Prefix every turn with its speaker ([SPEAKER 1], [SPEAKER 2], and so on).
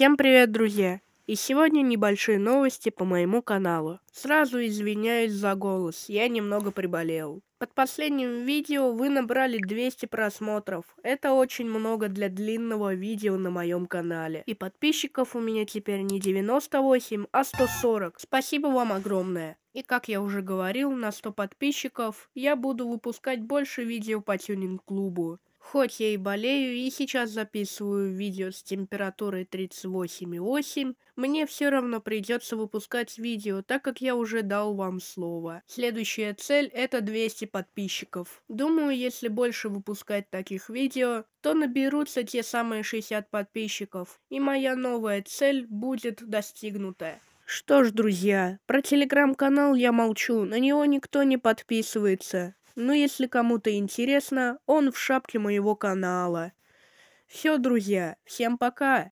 [SPEAKER 1] Всем привет, друзья! И сегодня небольшие новости по моему каналу. Сразу извиняюсь за голос, я немного приболел. Под последним видео вы набрали 200 просмотров. Это очень много для длинного видео на моем канале. И подписчиков у меня теперь не 98, а 140. Спасибо вам огромное. И как я уже говорил, на 100 подписчиков я буду выпускать больше видео по тюнинг-клубу. Хоть я и болею и сейчас записываю видео с температурой 38,8, мне все равно придется выпускать видео, так как я уже дал вам слово. Следующая цель это 200 подписчиков. Думаю, если больше выпускать таких видео, то наберутся те самые 60 подписчиков, и моя новая цель будет достигнута. Что ж, друзья, про телеграм-канал я молчу, на него никто не подписывается. Но если кому-то интересно, он в шапке моего канала. Все, друзья, всем пока!